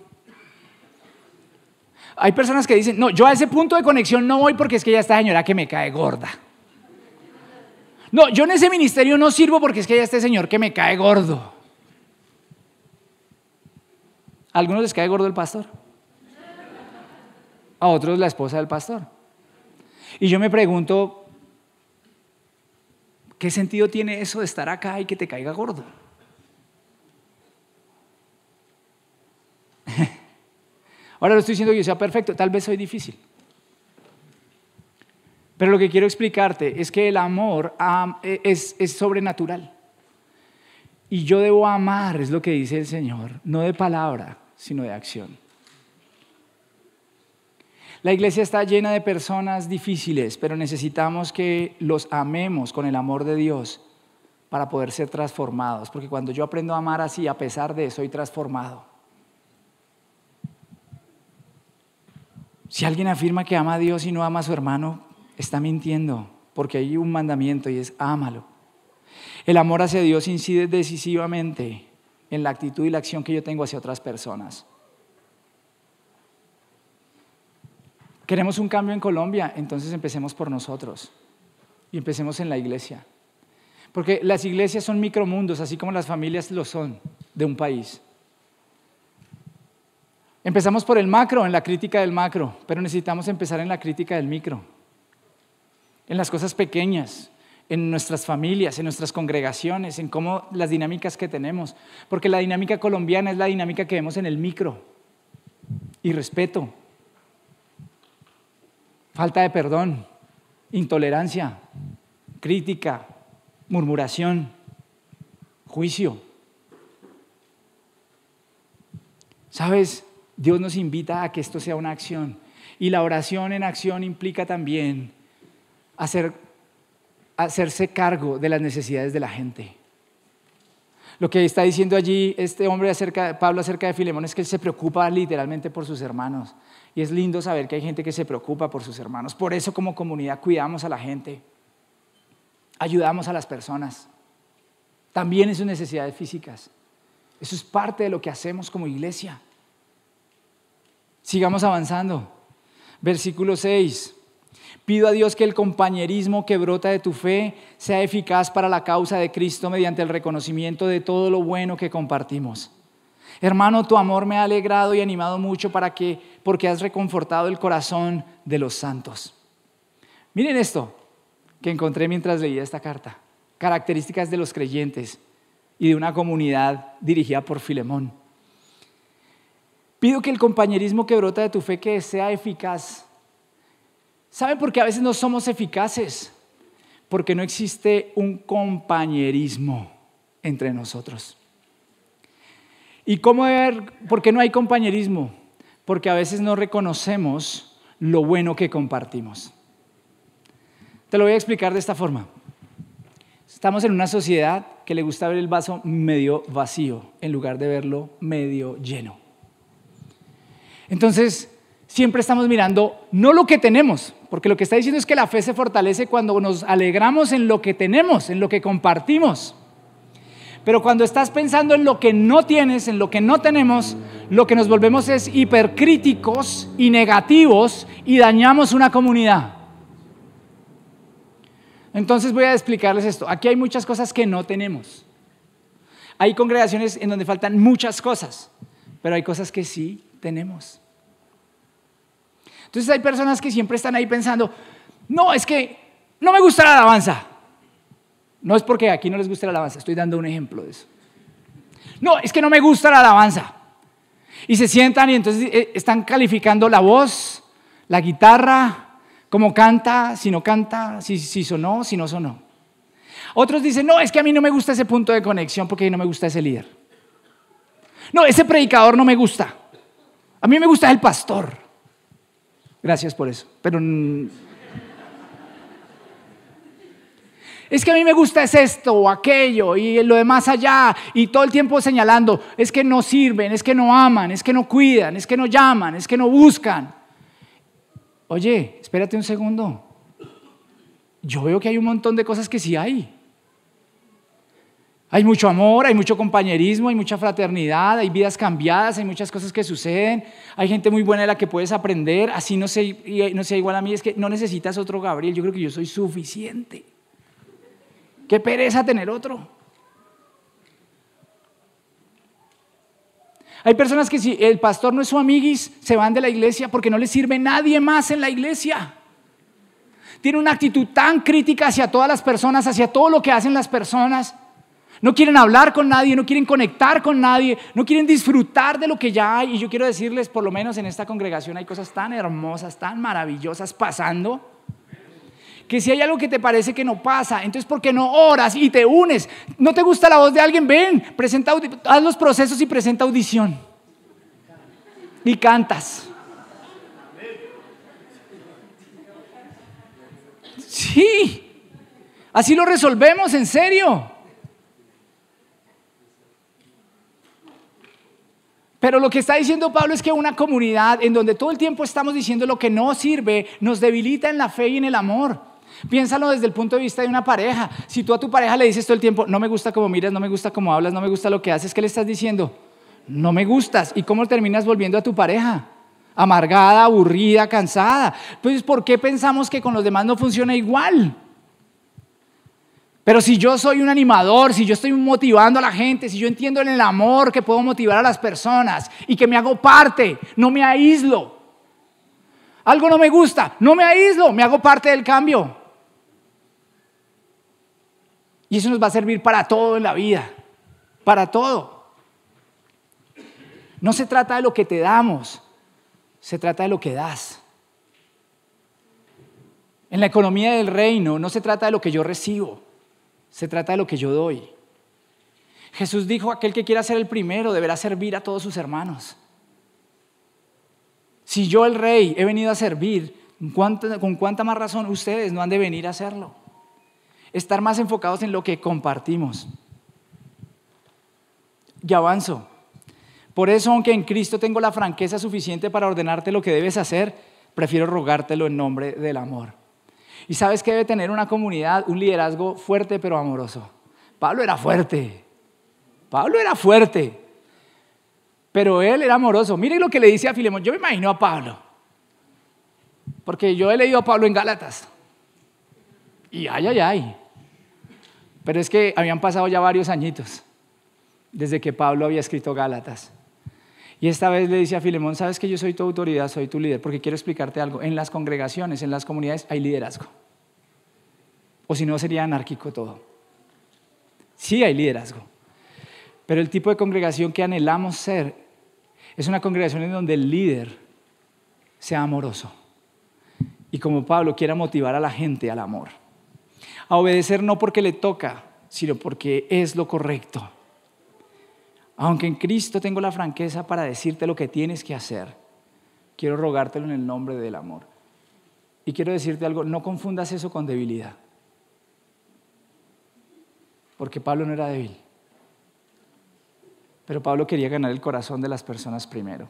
Hay personas que dicen, no, yo a ese punto de conexión no voy porque es que ya esta señora que me cae gorda. No, yo en ese ministerio no sirvo porque es que ya este señor que me cae gordo. A algunos les cae gordo el pastor. A otros la esposa del pastor. Y yo me pregunto, ¿Qué sentido tiene eso de estar acá y que te caiga gordo? Ahora lo estoy diciendo que yo sea perfecto, tal vez soy difícil. Pero lo que quiero explicarte es que el amor e, es sobrenatural. Y yo debo amar, es lo que dice el Señor, no de palabra, sino de acción. La iglesia está llena de personas difíciles, pero necesitamos que los amemos con el amor de Dios para poder ser transformados, porque cuando yo aprendo a amar así, a pesar de eso, soy transformado. Si alguien afirma que ama a Dios y no ama a su hermano, está mintiendo, porque hay un mandamiento y es ámalo. El amor hacia Dios incide decisivamente en la actitud y la acción que yo tengo hacia otras personas. Queremos un cambio en Colombia, entonces empecemos por nosotros y empecemos en la iglesia. Porque las iglesias son micromundos, así como las familias lo son de un país. Empezamos por el macro, en la crítica del macro, pero necesitamos empezar en la crítica del micro, en las cosas pequeñas, en nuestras familias, en nuestras congregaciones, en cómo las dinámicas que tenemos, porque la dinámica colombiana es la dinámica que vemos en el micro. Y respeto, falta de perdón, intolerancia, crítica, murmuración, juicio. ¿Sabes? Dios nos invita a que esto sea una acción. Y la oración en acción implica también hacer, hacerse cargo de las necesidades de la gente. Lo que está diciendo allí este hombre acerca, Pablo acerca de Filemón es que él se preocupa literalmente por sus hermanos. Y es lindo saber que hay gente que se preocupa por sus hermanos. Por eso como comunidad cuidamos a la gente, ayudamos a las personas, también en sus necesidades físicas. Eso es parte de lo que hacemos como iglesia. Sigamos avanzando. Versículo 6. Pido a Dios que el compañerismo que brota de tu fe sea eficaz para la causa de Cristo mediante el reconocimiento de todo lo bueno que compartimos. Hermano, tu amor me ha alegrado y animado mucho para que, porque has reconfortado el corazón de los santos. Miren esto que encontré mientras leía esta carta. Características de los creyentes y de una comunidad dirigida por Filemón. Pido que el compañerismo que brota de tu fe que sea eficaz. ¿Saben por qué a veces no somos eficaces? Porque no existe un compañerismo entre nosotros. ¿Y cómo ver por qué no hay compañerismo? Porque a veces no reconocemos lo bueno que compartimos. Te lo voy a explicar de esta forma. Estamos en una sociedad que le gusta ver el vaso medio vacío en lugar de verlo medio lleno. Entonces, siempre estamos mirando no lo que tenemos, porque lo que está diciendo es que la fe se fortalece cuando nos alegramos en lo que tenemos, en lo que compartimos. Pero cuando estás pensando en lo que no tienes, en lo que no tenemos, lo que nos volvemos es hipercríticos y negativos y dañamos una comunidad. Entonces voy a explicarles esto. Aquí hay muchas cosas que no tenemos. Hay congregaciones en donde faltan muchas cosas, pero hay cosas que sí tenemos. Entonces hay personas que siempre están ahí pensando, no, es que no me gusta la alabanza. No es porque aquí no les guste la alabanza, estoy dando un ejemplo de eso. No, es que no me gusta la alabanza. Y se sientan y entonces eh, están calificando la voz, la guitarra, cómo canta, si no canta, si, si sonó, si no sonó. Otros dicen, no, es que a mí no me gusta ese punto de conexión porque no me gusta ese líder. No, ese predicador no me gusta. A mí me gusta el pastor. Gracias por eso. Pero Es que a mí me gusta es esto o aquello y lo demás allá y todo el tiempo señalando, es que no sirven, es que no aman, es que no cuidan, es que no llaman, es que no buscan. Oye, espérate un segundo. Yo veo que hay un montón de cosas que sí hay. Hay mucho amor, hay mucho compañerismo, hay mucha fraternidad, hay vidas cambiadas, hay muchas cosas que suceden, hay gente muy buena de la que puedes aprender, así no sea, eh, no sea igual a mí, es que no necesitas otro Gabriel, yo creo que yo soy suficiente. Qué pereza tener otro. Hay personas que si el pastor no es su amiguis, se van de la iglesia porque no les sirve nadie más en la iglesia. Tiene una actitud tan crítica hacia todas las personas, hacia todo lo que hacen las personas. No quieren hablar con nadie, no quieren conectar con nadie, no quieren disfrutar de lo que ya hay. Y yo quiero decirles, por lo menos en esta congregación hay cosas tan hermosas, tan maravillosas pasando que si hay algo que te parece que no pasa, entonces ¿por qué no oras y te unes? ¿No te gusta la voz de alguien? Ven, presenta, haz los procesos y presenta audición. Y cantas. Sí, así lo resolvemos, en serio. Pero lo que está diciendo Pablo es que una comunidad en donde todo el tiempo estamos diciendo lo que no sirve nos debilita en la fe y en el amor. Piénsalo desde el punto de vista de una pareja. Si tú a tu pareja le dices todo el tiempo, no me gusta cómo miras, no me gusta cómo hablas, no me gusta lo que haces, ¿qué le estás diciendo? No me gustas. ¿Y cómo terminas volviendo a tu pareja? Amargada, aburrida, cansada. Entonces, ¿por qué pensamos que con los demás no funciona igual? Pero si yo soy un animador, si yo estoy motivando a la gente, si yo entiendo en el amor que puedo motivar a las personas y que me hago parte, no me aíslo. Algo no me gusta, no me aíslo, me hago parte del cambio eso nos va a servir para todo en la vida, para todo. No se trata de lo que te damos, se trata de lo que das. En la economía del reino no se trata de lo que yo recibo, se trata de lo que yo doy. Jesús dijo, aquel que quiera ser el primero deberá servir a todos sus hermanos. Si yo el rey he venido a servir, ¿con cuánta, con cuánta más razón ustedes no han de venir a hacerlo? estar más enfocados en lo que compartimos. Y avanzo. Por eso, aunque en Cristo tengo la franqueza suficiente para ordenarte lo que debes hacer, prefiero rogártelo en nombre del amor. Y sabes que debe tener una comunidad, un liderazgo fuerte pero amoroso. Pablo era fuerte. Pablo era fuerte. Pero él era amoroso. Miren lo que le dice a Filemón. Yo me imagino a Pablo. Porque yo he leído a Pablo en Gálatas. Y ay, ay, ay. Pero es que habían pasado ya varios añitos desde que Pablo había escrito Gálatas. Y esta vez le dice a Filemón, sabes que yo soy tu autoridad, soy tu líder, porque quiero explicarte algo. En las congregaciones, en las comunidades hay liderazgo. O si no, sería anárquico todo. Sí hay liderazgo. Pero el tipo de congregación que anhelamos ser es una congregación en donde el líder sea amoroso. Y como Pablo quiera motivar a la gente al amor a obedecer no porque le toca, sino porque es lo correcto. Aunque en Cristo tengo la franqueza para decirte lo que tienes que hacer, quiero rogártelo en el nombre del amor. Y quiero decirte algo, no confundas eso con debilidad. Porque Pablo no era débil. Pero Pablo quería ganar el corazón de las personas primero.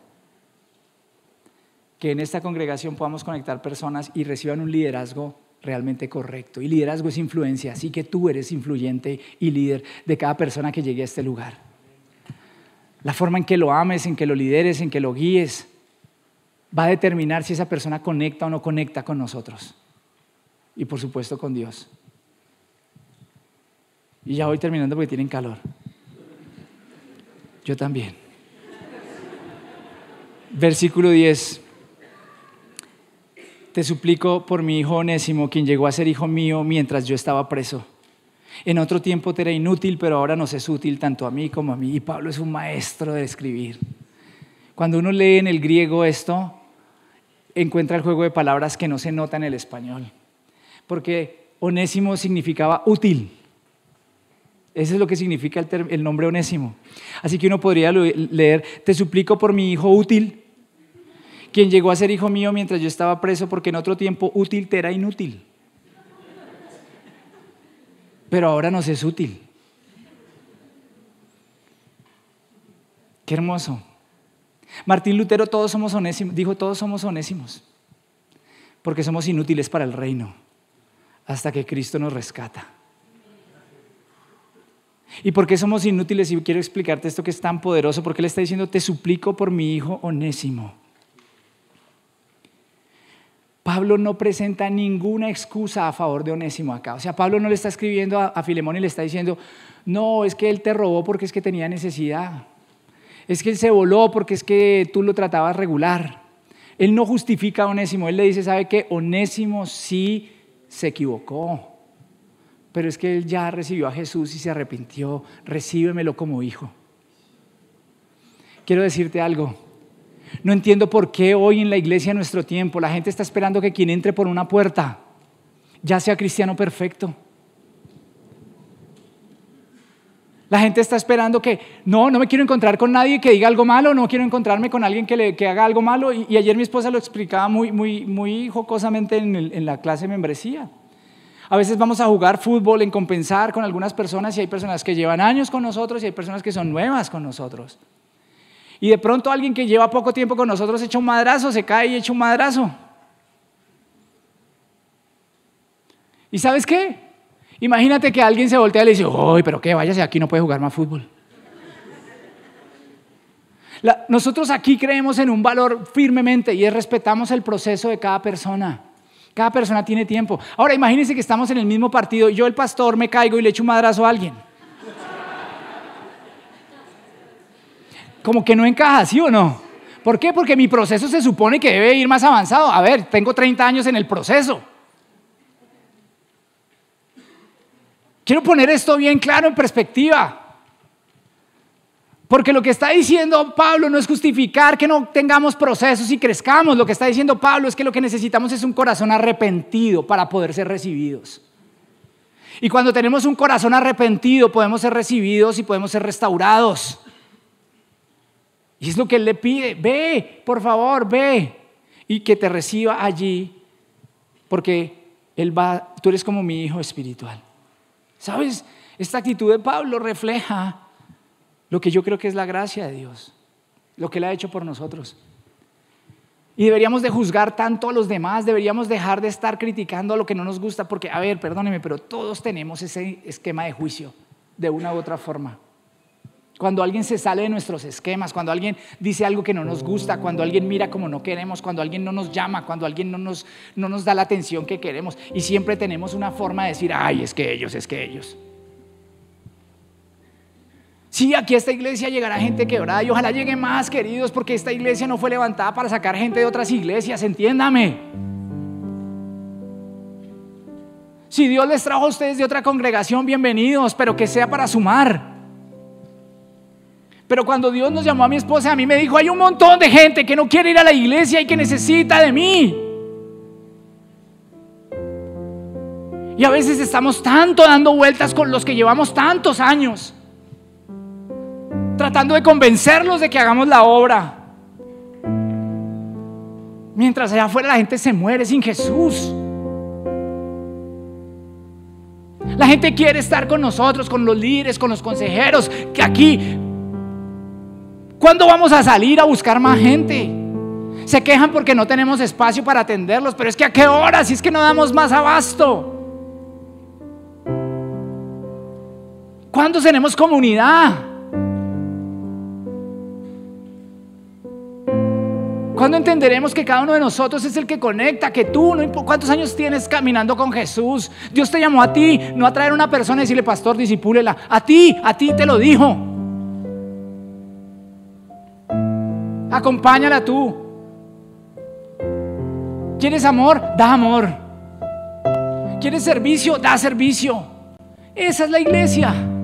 Que en esta congregación podamos conectar personas y reciban un liderazgo realmente correcto. Y liderazgo es influencia, así que tú eres influyente y líder de cada persona que llegue a este lugar. La forma en que lo ames, en que lo lideres, en que lo guíes, va a determinar si esa persona conecta o no conecta con nosotros. Y por supuesto con Dios. Y ya voy terminando porque tienen calor. Yo también. Versículo 10 te suplico por mi hijo onésimo, quien llegó a ser hijo mío mientras yo estaba preso. En otro tiempo te era inútil, pero ahora nos es útil tanto a mí como a mí. Y Pablo es un maestro de escribir. Cuando uno lee en el griego esto, encuentra el juego de palabras que no se nota en el español. Porque onésimo significaba útil. Ese es lo que significa el, el nombre onésimo. Así que uno podría leer, te suplico por mi hijo útil, quien llegó a ser hijo mío mientras yo estaba preso porque en otro tiempo útil te era inútil. Pero ahora nos es útil. Qué hermoso. Martín Lutero, todos somos onésimos, dijo, todos somos onésimos, porque somos inútiles para el reino, hasta que Cristo nos rescata. ¿Y por qué somos inútiles? Y quiero explicarte esto que es tan poderoso, porque él está diciendo, te suplico por mi hijo onésimo Pablo no presenta ninguna excusa a favor de Onésimo acá. O sea, Pablo no le está escribiendo a, Filemón y le está diciendo, no, es que él te robó porque es que tenía necesidad. Es que él se voló porque es que tú lo tratabas regular. Él no justifica a Onésimo, él le dice, ¿sabe qué? Onésimo sí se equivocó, pero es que él ya recibió a Jesús y se arrepintió. Recíbemelo como hijo. Quiero decirte algo, no entiendo por qué hoy en la iglesia, en nuestro tiempo, la gente está esperando que quien entre por una puerta ya sea cristiano perfecto. La gente está esperando que, no, no me quiero encontrar con nadie que diga algo malo, no quiero encontrarme con alguien que, le, haga algo malo. Y, ayer mi esposa lo explicaba muy, muy, muy jocosamente en, en la clase de membresía. A veces vamos a jugar fútbol en compensar con algunas personas y hay personas que llevan años con nosotros y hay personas que son nuevas con nosotros. Y de pronto alguien que lleva poco tiempo con nosotros echa un madrazo, se cae y echa un madrazo. ¿Y sabes qué? Imagínate que alguien se voltea y le dice, uy, pero qué, váyase aquí, no puede jugar más fútbol. nosotros aquí creemos en un valor firmemente y es respetamos el proceso de cada persona. Cada persona tiene tiempo. Ahora imagínense que estamos en el mismo partido, yo el pastor me caigo y le echo un madrazo a alguien. como que no encaja, ¿sí o no? ¿Por qué? Porque mi proceso se supone que debe ir más avanzado. A ver, tengo 30 años en el proceso. Quiero poner esto bien claro en perspectiva. Porque lo que está diciendo Pablo no es justificar que no tengamos procesos y crezcamos. Lo que está diciendo Pablo es que lo que necesitamos es un corazón arrepentido para poder ser recibidos. Y cuando tenemos un corazón arrepentido podemos ser recibidos y podemos ser restaurados. Y es lo que él le pide, ve, por favor, ve. Y que te reciba allí, porque él va, tú eres como mi hijo espiritual. ¿Sabes? Esta actitud de Pablo refleja lo que yo creo que es la gracia de Dios, lo que él ha hecho por nosotros. Y deberíamos de juzgar tanto a los demás, deberíamos dejar de estar criticando a lo que no nos gusta, porque, a ver, perdóneme, pero todos tenemos ese esquema de juicio, de una u otra forma. Cuando alguien se sale de nuestros esquemas, cuando alguien dice algo que no nos gusta, cuando alguien mira como no queremos, cuando alguien no nos llama, cuando alguien no nos, no nos da la atención que queremos. Y siempre tenemos una forma de decir, ay, es que ellos, es que ellos. Sí, aquí a esta iglesia llegará gente quebrada y ojalá llegue más, queridos, porque esta iglesia no fue levantada para sacar gente de otras iglesias, entiéndame. Si Dios les trajo a ustedes de otra congregación, bienvenidos, pero que sea para sumar. Pero cuando Dios nos llamó a mi esposa, a mí me dijo, hay un montón de gente que no quiere ir a la iglesia y que necesita de mí. Y a veces estamos tanto dando vueltas con los que llevamos tantos años, tratando de convencerlos de que hagamos la obra. Mientras allá afuera la gente se muere sin Jesús. La gente quiere estar con nosotros, con los líderes, con los consejeros, que aquí ¿Cuándo vamos a salir a buscar más mm. gente? Se quejan porque no tenemos espacio para atenderlos, pero es que a qué hora, si es que no damos más abasto. ¿Cuándo tenemos comunidad? ¿Cuándo entenderemos que cada uno de nosotros es el que conecta? Que tú, cuántos años tienes caminando con Jesús, Dios te llamó a ti, no a traer a una persona y decirle, pastor, disipúlela. A ti, a ti te lo dijo. Acompáñala tú. ¿Quieres amor? Da amor. ¿Quieres servicio? Da servicio. Esa es la iglesia.